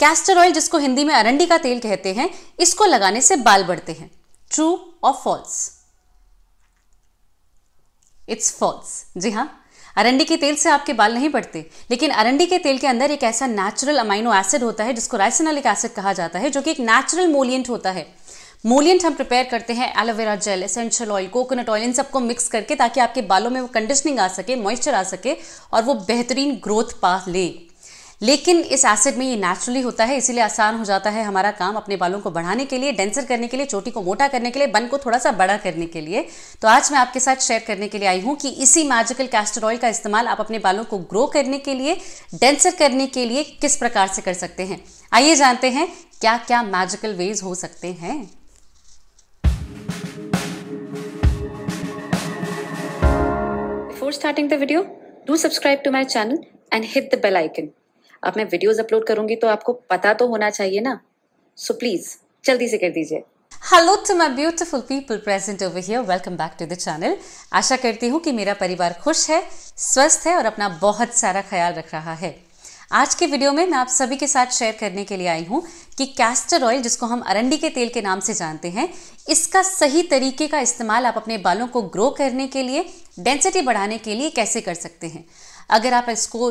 Castor oil जिसको हिंदी में अरंडी का तेल कहते हैं इसको लगाने से बाल बढ़ते हैं ट्रू और फॉल्स इट्स फॉल्स जी हाँ अरंडी के तेल से आपके बाल नहीं बढ़ते लेकिन अरंडी के तेल के अंदर एक ऐसा नेचुरल अमाइनो एसिड होता है जिसको राइसिनलिक एसिड कहा जाता है जो कि एक नेचुरल मोलियंट होता है मोलियंट हम प्रिपेयर करते हैं aloe vera gel essential oil coconut oil इन सबको मिक्स करके ताकि आपके बालों में वो कंडीशनिंग आ सके मॉइस्चर आ सके और वो बेहतरीन ग्रोथ पा ले लेकिन इस एसिड में ये नेचुरली होता है इसीलिए आसान हो जाता है हमारा काम अपने बालों को बढ़ाने के लिए डेंसर करने के लिए चोटी को मोटा करने के लिए बन को थोड़ा सा बड़ा करने के लिए तो आज मैं आपके साथ शेयर करने के लिए आई हूँ कि इसी मैजिकल कैस्टर ऑयल का इस्तेमाल आप अपने बालों को ग्रो करने के लिए डेंसर करने के लिए किस प्रकार से कर सकते हैं आइए जानते हैं क्या क्या मैजिकल वेज हो सकते हैं Before starting the video, do subscribe to my channel and hit the bell icon. अब मैं वीडियोस अपलोड करूंगी तो आपको पता तो होना चाहिए ना सो प्लीज जल्दी से कर दीजिए hello to my beautiful people present over here welcome back to the channel आशा करती हूँ कि मेरा परिवार खुश है स्वस्थ है और अपना बहुत सारा ख्याल रख रहा है आज के वीडियो में मैं आप सभी के साथ शेयर करने के लिए आई हूँ कि कैस्टर ऑयल जिसको हम अरंडी के तेल के नाम से जानते हैं इसका सही तरीके का इस्तेमाल आप अपने बालों को ग्रो करने के लिए डेंसिटी बढ़ाने के लिए कैसे कर सकते हैं अगर आप इसको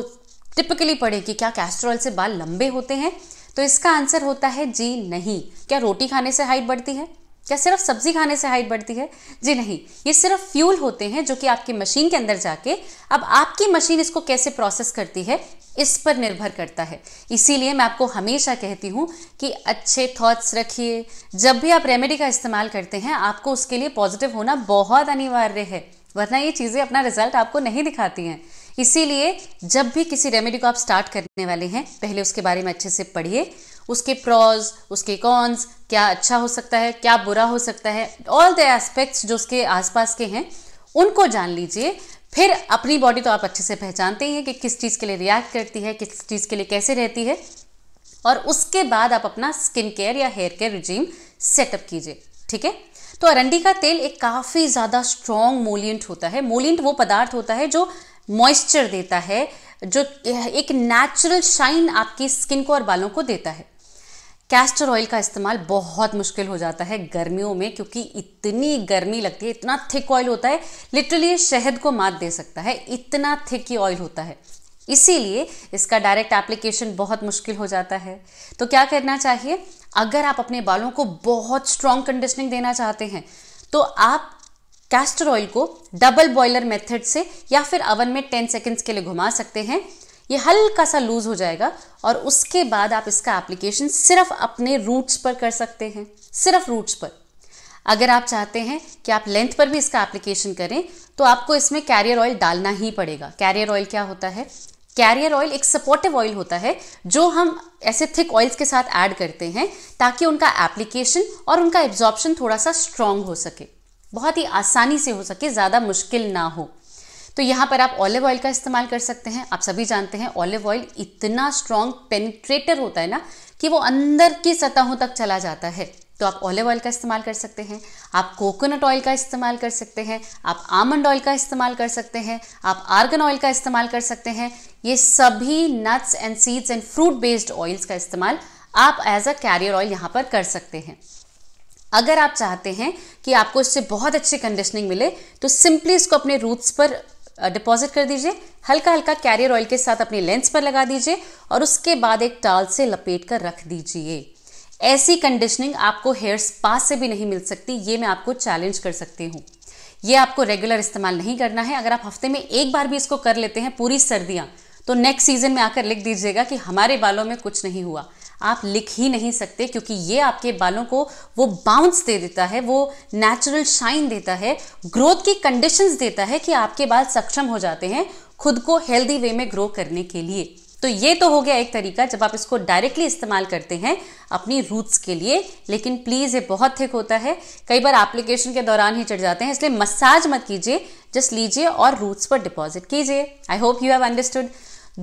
टिपिकली पढ़े कि क्या कैस्ट्रॉल से बाल लंबे होते हैं तो इसका आंसर होता है जी नहीं क्या रोटी खाने से हाइट बढ़ती है क्या सिर्फ सब्जी खाने से हाइट बढ़ती है जी नहीं ये सिर्फ फ्यूल होते हैं जो कि आपकी मशीन के अंदर जाके अब आपकी मशीन इसको कैसे प्रोसेस करती है इस पर निर्भर करता है इसीलिए मैं आपको हमेशा कहती हूँ कि अच्छे थॉट्स रखिए जब भी आप रेमेडी का इस्तेमाल करते हैं आपको उसके लिए पॉजिटिव होना बहुत अनिवार्य है वरना ये चीज़ें अपना रिजल्ट आपको नहीं दिखाती हैं इसीलिए जब भी किसी रेमेडी को आप स्टार्ट करने वाले हैं पहले उसके बारे में अच्छे से पढ़िए उसके प्रॉज उसके कॉन्स क्या अच्छा हो सकता है क्या बुरा हो सकता है ऑल द एस्पेक्ट्स जो उसके आसपास के हैं उनको जान लीजिए फिर अपनी बॉडी तो आप अच्छे से पहचानते ही हैं कि किस चीज़ के लिए रिएक्ट करती है किस चीज़ के लिए कैसे रहती है और उसके बाद आप अपना स्किन केयर या हेयर केयर रिजीम सेटअप कीजिए ठीक है तो अरंडी का तेल एक काफ़ी ज़्यादा स्ट्रॉन्ग मोलियंट होता है मोलियंट वो पदार्थ होता है जो मॉइस्चर देता है जो एक नेचुरल शाइन आपकी स्किन को और बालों को देता है कैस्टर ऑयल का इस्तेमाल बहुत मुश्किल हो जाता है गर्मियों में क्योंकि इतनी गर्मी लगती है इतना थिक ऑयल होता है लिटरली शहद को मात दे सकता है इतना थिक ही ऑयल होता है इसीलिए इसका डायरेक्ट एप्लीकेशन बहुत मुश्किल हो जाता है तो क्या करना चाहिए अगर आप अपने बालों को बहुत स्ट्रॉन्ग कंडीशनिंग देना चाहते हैं तो आप कैस्टर ऑयल को डबल बॉयलर मेथड से या फिर अवन में टेन सेकेंड्स के लिए घुमा सकते हैं ये हल्का सा लूज हो जाएगा और उसके बाद आप इसका एप्लीकेशन सिर्फ अपने रूट्स पर कर सकते हैं सिर्फ रूट्स पर अगर आप चाहते हैं कि आप लेंथ पर भी इसका एप्लीकेशन करें तो आपको इसमें कैरियर ऑयल डालना ही पड़ेगा कैरियर ऑयल क्या होता है कैरियर ऑयल एक सपोर्टिव ऑयल होता है जो हम ऐसे थिक ऑयल्स के साथ ऐड करते हैं ताकि उनका एप्लीकेशन और उनका एब्जॉर्प्शन थोड़ा सा स्ट्रांग हो सके बहुत ही आसानी से हो सके ज़्यादा मुश्किल ना हो तो यहाँ पर आप ऑलिव ऑयल का इस्तेमाल कर सकते हैं आप सभी जानते हैं ऑलिव ऑयल इतना स्ट्रॉन्ग पेनिट्रेटर होता है ना कि वो अंदर की सतहों तक चला जाता है तो आप ऑलिव ऑयल का इस्तेमाल कर सकते हैं आप कोकोनट ऑयल का इस्तेमाल कर सकते हैं आप आमंड ऑयल का इस्तेमाल कर सकते हैं आप आर्गन ऑयल का इस्तेमाल कर सकते हैं ये सभी nuts and seeds and fruit based oils का इस्तेमाल आप एज अ कैरियर ऑयल यहाँ पर कर सकते हैं अगर आप चाहते हैं कि आपको इससे बहुत अच्छी कंडीशनिंग मिले तो सिंपली इसको अपने रूट्स पर डिपॉजिट कर दीजिए हल्का हल्का कैरियर ऑयल के साथ अपने लेंस पर लगा दीजिए और उसके बाद एक टाल से लपेट कर रख दीजिए ऐसी कंडीशनिंग आपको हेयर स्पा से भी नहीं मिल सकती ये मैं आपको चैलेंज कर सकती हूँ ये आपको रेगुलर इस्तेमाल नहीं करना है अगर आप हफ्ते में एक बार भी इसको कर लेते हैं पूरी सर्दियाँ तो नेक्स्ट सीजन में आकर लिख दीजिएगा कि हमारे बालों में कुछ नहीं हुआ आप लिख ही नहीं सकते क्योंकि ये आपके बालों को वो बाउंस दे देता है वो नेचुरल शाइन देता है ग्रोथ की कंडीशंस देता है कि आपके बाल सक्षम हो जाते हैं खुद को हेल्दी वे में ग्रो करने के लिए तो ये तो हो गया एक तरीका जब आप इसको डायरेक्टली इस्तेमाल करते हैं अपनी रूट्स के लिए लेकिन प्लीज़ ये बहुत थिक होता है कई बार एप्लीकेशन के दौरान ही चढ़ जाते हैं इसलिए मसाज मत कीजिए जस्ट लीजिए और रूट्स पर डिपॉजिट कीजिए I hope you have understood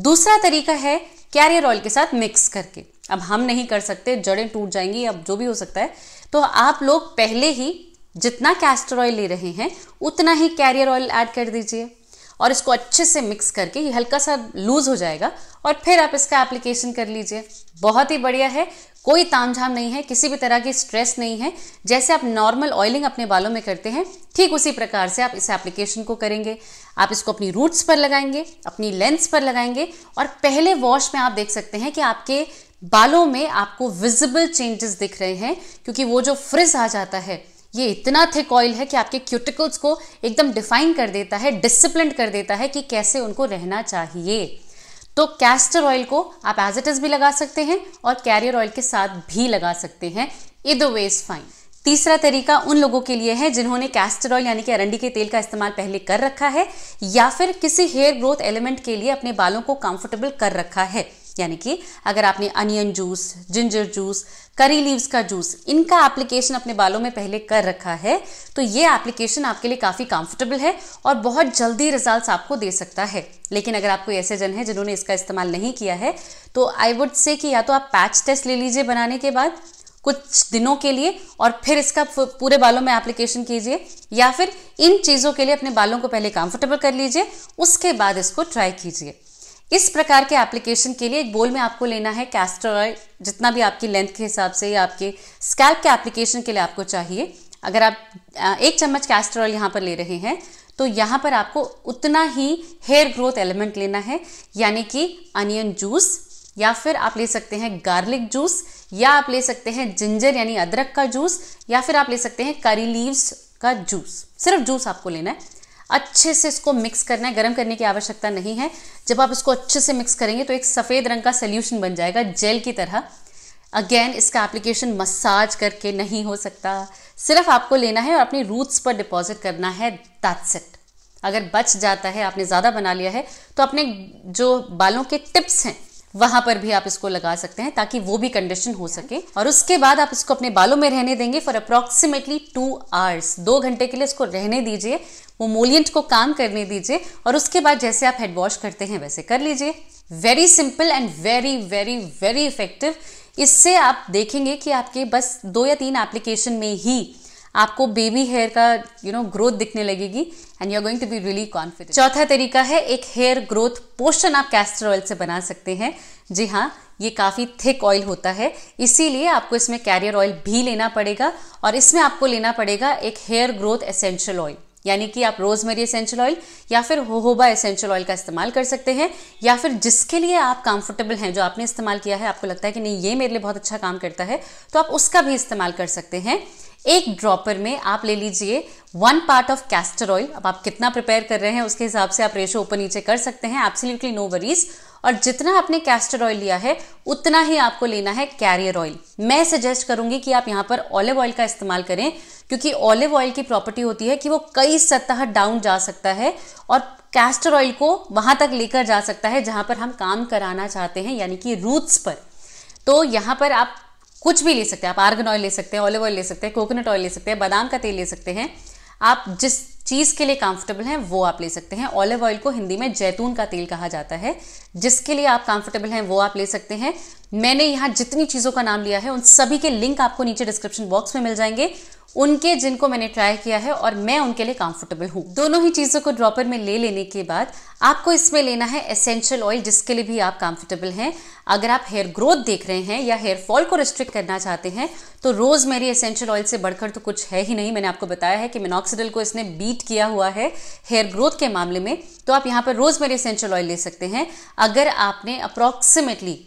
दूसरा तरीका है कैरियर ऑयल के साथ मिक्स करके अब हम नहीं कर सकते जड़ें टूट जाएंगी अब जो भी हो सकता है तो आप लोग पहले ही जितना कैस्टर ऑयल ले रहे हैं उतना ही कैरियर ऑयल ऐड कर दीजिए और इसको अच्छे से मिक्स करके ये हल्का सा लूज़ हो जाएगा और फिर आप इसका एप्लीकेशन कर लीजिए बहुत ही बढ़िया है कोई तामझाम नहीं है किसी भी तरह की स्ट्रेस नहीं है जैसे आप नॉर्मल ऑयलिंग अपने बालों में करते हैं ठीक उसी प्रकार से आप इस एप्लीकेशन को करेंगे आप इसको अपनी रूट्स पर लगाएंगे अपनी लेंस पर लगाएंगे और पहले वॉश में आप देख सकते हैं कि आपके बालों में आपको विजिबल चेंजेस दिख रहे हैं क्योंकि वो जो फ्रिज आ जाता है ये इतना थिक ऑयल है कि आपके क्यूटिकल्स को एकदम डिफाइन कर देता है डिसिप्लिन कर देता है कि कैसे उनको रहना चाहिए तो कैस्टर ऑयल को आप एज इट इज़ भी लगा सकते हैं और कैरियर ऑयल के साथ भी लगा सकते हैं इधर वे इज़ फाइन तीसरा तरीका उन लोगों के लिए है जिन्होंने कैस्टर ऑयल यानी कि अरंडी के तेल का इस्तेमाल पहले कर रखा है या फिर किसी हेयर ग्रोथ एलिमेंट के लिए अपने बालों को कंफर्टेबल कर रखा है यानी कि अगर आपने onion juice ginger juice curry leaves का जूस इनका एप्लीकेशन अपने बालों में पहले कर रखा है तो ये एप्लीकेशन आपके लिए काफ़ी कंफर्टेबल है और बहुत जल्दी रिजल्ट्स आपको दे सकता है लेकिन अगर आप कोई ऐसे जन हैं जिन्होंने इसका इस्तेमाल नहीं किया है तो आई वुड से कि या तो आप पैच टेस्ट ले लीजिए बनाने के बाद कुछ दिनों के लिए और फिर इसका पूरे बालों में एप्लीकेशन कीजिए या फिर इन चीज़ों के लिए अपने बालों को पहले कंफर्टेबल कर लीजिए उसके बाद इसको ट्राई कीजिए इस प्रकार के एप्लीकेशन के लिए एक बोल में आपको लेना है कैस्टर ऑयल जितना भी आपकी लेंथ के हिसाब से या आपके स्कैल्प के एप्लीकेशन के लिए आपको चाहिए अगर आप एक चम्मच कैस्टर ऑयल यहाँ पर ले रहे हैं तो यहाँ पर आपको उतना ही हेयर ग्रोथ एलिमेंट लेना है यानी कि अनियन जूस या फिर आप ले सकते हैं गार्लिक जूस या आप ले सकते हैं जिंजर यानी अदरक का जूस या फिर आप ले सकते हैं करी लीव्स का जूस सिर्फ जूस आपको लेना है अच्छे से इसको मिक्स करना है गर्म करने की आवश्यकता नहीं है जब आप इसको अच्छे से मिक्स करेंगे तो एक सफ़ेद रंग का सोल्यूशन बन जाएगा जेल की तरह अगेन इसका एप्लीकेशन मसाज करके नहीं हो सकता सिर्फ आपको लेना है और अपनी रूट्स पर डिपॉजिट करना है दैट्स इट अगर बच जाता है आपने ज़्यादा बना लिया है तो अपने जो बालों के टिप्स हैं वहां पर भी आप इसको लगा सकते हैं ताकि वो भी कंडीशन हो सके और उसके बाद आप इसको अपने बालों में रहने देंगे फॉर अप्रॉक्सीमेटली टू आवर्स दो घंटे के लिए इसको रहने दीजिए वो मोलियंट को काम करने दीजिए और उसके बाद जैसे आप हेड वॉश करते हैं वैसे कर लीजिए very simple and very very very effective इससे आप देखेंगे कि आपके बस दो या तीन एप्लीकेशन में ही आपको बेबी हेयर का यू नो ग्रोथ दिखने लगेगी and you are going to be really confident चौथा तरीका है एक हेयर ग्रोथ पोशन आप कैस्टर ऑयल से बना सकते हैं जी हाँ ये काफ़ी थिक ऑयल होता है इसीलिए आपको इसमें कैरियर ऑयल भी लेना पड़ेगा और इसमें आपको लेना पड़ेगा एक हेयर ग्रोथ एसेंशियल ऑयल यानी कि आप रोजमेरी एसेंशियल ऑयल या फिर होहोबा एसेंशियल ऑयल का इस्तेमाल कर सकते हैं या फिर जिसके लिए आप कंफर्टेबल हैं जो आपने इस्तेमाल किया है आपको लगता है कि नहीं ये मेरे लिए बहुत अच्छा काम करता है तो आप उसका भी इस्तेमाल कर सकते हैं एक ड्रॉपर में आप ले लीजिए one part of castor oil अब आप कितना प्रिपेयर कर रहे हैं उसके हिसाब से आप रेशो ऊपर नीचे कर सकते हैं एब्सोल्युटली नो वरीज और जितना आपने कैस्टर ऑयल लिया है उतना ही आपको लेना है कैरियर ऑयल मैं सजेस्ट करूंगी कि आप यहाँ पर ऑलिव ऑयल का इस्तेमाल करें क्योंकि ऑलिव ऑयल की प्रॉपर्टी होती है कि वो कई सतह डाउन जा सकता है और कैस्टर ऑयल को वहां तक लेकर जा सकता है जहां पर हम काम कराना चाहते हैं यानी कि रूट्स पर तो यहां पर आप कुछ भी ले सकते हैं आप आर्गन ऑयल ले सकते हैं ऑलिव ऑयल ले सकते हैं कोकोनट ऑयल ले सकते हैं बादाम का तेल ले सकते हैं आप जिस चीज़ के लिए कंफर्टेबल हैं वो आप ले सकते हैं ऑलिव ऑयल को हिंदी में जैतून का तेल कहा जाता है जिसके लिए आप कंफर्टेबल हैं वो आप ले सकते हैं मैंने यहाँ जितनी चीज़ों का नाम लिया है उन सभी के लिंक आपको नीचे डिस्क्रिप्शन बॉक्स में मिल जाएंगे उनके जिनको मैंने ट्राई किया है और मैं उनके लिए कंफर्टेबल हूँ दोनों ही चीज़ों को ड्रॉपर में ले लेने के बाद आपको इसमें लेना है एसेंशियल ऑयल जिसके लिए भी आप कंफर्टेबल हैं अगर आप हेयर ग्रोथ देख रहे हैं या हेयर फॉल को रिस्ट्रिक्ट करना चाहते हैं तो रोज़ मेरी एसेंशियल ऑयल से बढ़कर तो कुछ है ही नहीं मैंने आपको बताया है कि मिनॉक्सीडल को इसने बीट किया हुआ है हेयर ग्रोथ के मामले में तो आप यहाँ पर रोज़ मेरी एसेंशियल ऑयल ले सकते हैं अगर आपने अप्रॉक्सीमेटली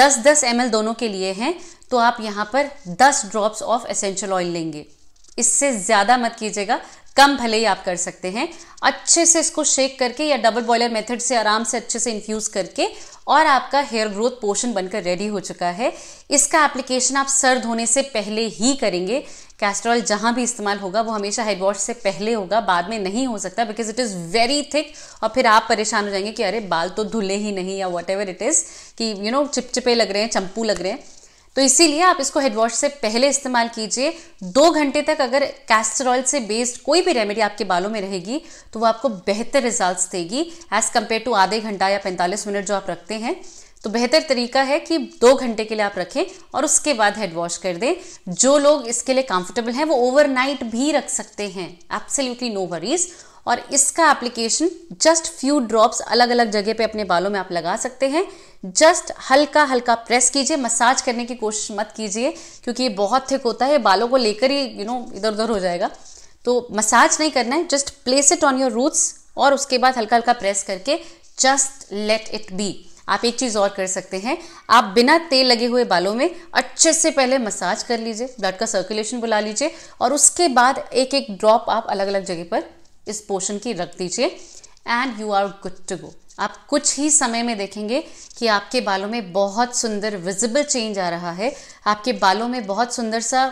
दस दस एम दोनों के लिए हैं तो आप यहाँ पर दस ड्रॉप्स ऑफ एसेंशियल ऑयल लेंगे इससे ज़्यादा मत कीजिएगा कम भले ही आप कर सकते हैं अच्छे से इसको शेक करके या डबल बॉयलर मेथड से आराम से अच्छे से इन्फ्यूज़ करके और आपका हेयर ग्रोथ पोर्शन बनकर रेडी हो चुका है इसका एप्लीकेशन आप सर्द होने से पहले ही करेंगे कैस्ट्रॉल जहाँ भी इस्तेमाल होगा वो हमेशा हेड वॉश से पहले होगा बाद में नहीं हो सकता because it is very thick और फिर आप परेशान हो जाएंगे कि अरे बाल तो धुले ही नहीं या वट एवर इट इज़ कि यू you नो know, चिपचिपे लग रहे हैं चंपू लग रहे हैं तो इसीलिए आप इसको हेड वॉश से पहले इस्तेमाल कीजिए दो घंटे तक अगर कैस्टर ऑयल से बेस्ड कोई भी रेमेडी आपके बालों में रहेगी तो वो आपको बेहतर रिजल्ट्स देगी एज़ कम्पेयर टू आधे घंटा या 45 मिनट जो आप रखते हैं तो बेहतर तरीका है कि दो घंटे के लिए आप रखें और उसके बाद हेड वॉश कर दें जो लोग इसके लिए कंफर्टेबल हैं वो ओवरनाइट भी रख सकते हैं एब्सोल्युटली नो वरीज और इसका एप्लीकेशन जस्ट फ्यू ड्रॉप्स अलग अलग जगह पे अपने बालों में आप लगा सकते हैं जस्ट हल्का हल्का प्रेस कीजिए मसाज करने की कोशिश मत कीजिए क्योंकि ये बहुत थिक होता है बालों को लेकर ही यू नो इधर उधर हो जाएगा तो मसाज नहीं करना है just place it on your roots और उसके बाद हल्का हल्का प्रेस करके जस्ट लेट इट बी आप एक चीज़ और कर सकते हैं आप बिना तेल लगे हुए बालों में अच्छे से पहले मसाज कर लीजिए ब्लड का सर्कुलेशन बुला लीजिए और उसके बाद एक एक ड्रॉप आप अलग अलग जगह पर इस पोशन की रख दीजिए and you are good to go आप कुछ ही समय में देखेंगे कि आपके बालों में बहुत सुंदर विजिबल चेंज आ रहा है आपके बालों में बहुत सुंदर सा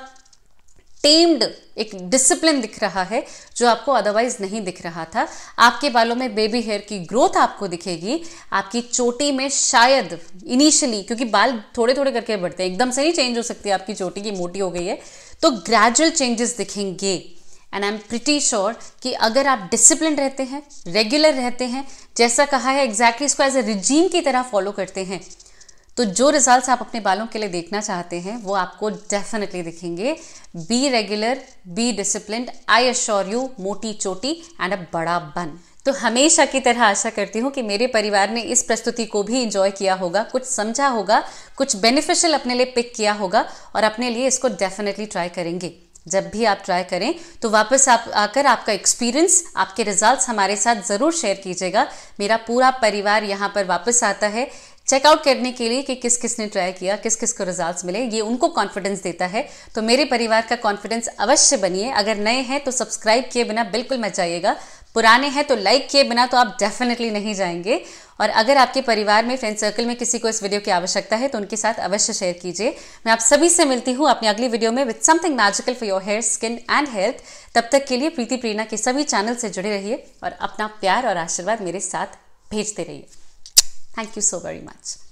टेम्ड एक डिसिप्लिन दिख रहा है जो आपको अदरवाइज नहीं दिख रहा था आपके बालों में बेबी हेयर की ग्रोथ आपको दिखेगी आपकी चोटी में शायद इनिशियली क्योंकि बाल थोड़े थोड़े करके बढ़ते हैं एकदम से नहीं चेंज हो सकती आपकी चोटी की मोटी हो गई है तो ग्रेजुअल चेंजेस दिखेंगे and I am pretty sure कि अगर आप डिसिप्लिन रहते हैं रेगुलर रहते हैं जैसा कहा है एग्जैक्टली exactly इसको एज ए रिजीम की तरह फॉलो करते हैं तो जो रिजल्ट्स आप अपने बालों के लिए देखना चाहते हैं वो आपको डेफिनेटली दिखेंगे be regular be discipline I assure you मोटी चोटी एंड अ बड़ा बन तो हमेशा की तरह आशा करती हूँ कि मेरे परिवार ने इस प्रस्तुति को भी इंजॉय किया होगा कुछ समझा होगा कुछ बेनिफिशियल अपने लिए पिक किया होगा और अपने लिए इसको डेफिनेटली ट्राई करेंगे जब भी आप ट्राई करें तो वापस आप आकर आपका एक्सपीरियंस आपके रिजल्ट्स हमारे साथ ज़रूर शेयर कीजिएगा मेरा पूरा परिवार यहाँ पर वापस आता है चेकआउट करने के लिए कि किस किस ने ट्राई किया किस किस को रिजल्ट्स मिले ये उनको कॉन्फिडेंस देता है तो मेरे परिवार का कॉन्फिडेंस अवश्य बनिए अगर नए हैं तो सब्सक्राइब किए बिना बिल्कुल जाइएगा पुराने हैं तो लाइक किए बिना तो आप डेफिनेटली नहीं जाएंगे और अगर आपके परिवार में फ्रेंड सर्कल में किसी को इस वीडियो की आवश्यकता है तो उनके साथ अवश्य शेयर कीजिए मैं आप सभी से मिलती हूँ अपनी अगली वीडियो में with something magical for your hair skin and health तब तक के लिए प्रीति प्रेरणा के सभी चैनल से जुड़े रहिए और अपना प्यार और आशीर्वाद मेरे साथ भेजते रहिए thank you so very much